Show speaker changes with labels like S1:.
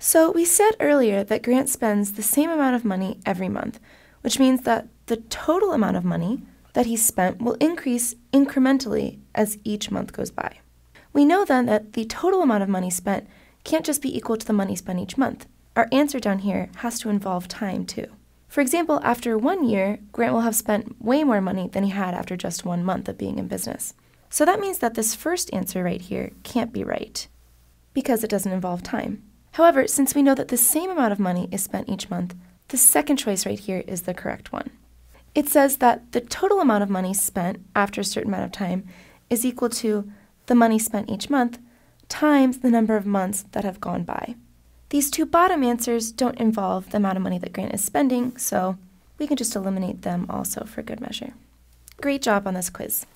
S1: So we said earlier that Grant spends the same amount of money every month, which means that the total amount of money that he spent will increase incrementally as each month goes by. We know then that the total amount of money spent can't just be equal to the money spent each month. Our answer down here has to involve time too. For example, after one year, Grant will have spent way more money than he had after just one month of being in business. So that means that this first answer right here can't be right because it doesn't involve time. However, since we know that the same amount of money is spent each month, the second choice right here is the correct one. It says that the total amount of money spent after a certain amount of time is equal to the money spent each month times the number of months that have gone by. These two bottom answers don't involve the amount of money that Grant is spending, so we can just eliminate them also for good measure. Great job on this quiz.